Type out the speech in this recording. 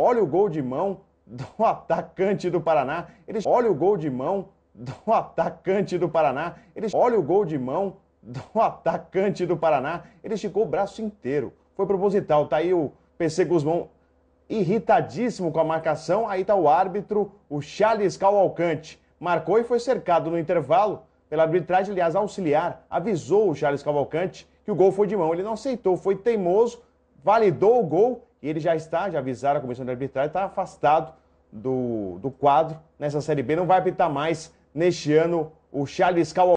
Olha o gol de mão do atacante do Paraná. Eles olha o gol de mão do atacante do Paraná. Eles olha o gol de mão do atacante do Paraná. Ele esticou o braço inteiro. Foi proposital. Tá aí o PC Guzmão irritadíssimo com a marcação. Aí tá o árbitro, o Charles Cavalcante. Marcou e foi cercado no intervalo pela arbitragem, aliás, auxiliar. Avisou o Charles Cavalcante que o gol foi de mão. Ele não aceitou, foi teimoso validou o gol e ele já está, já avisaram a comissão de arbitragem, está afastado do, do quadro nessa Série B. Não vai apitar mais neste ano o Charles Cal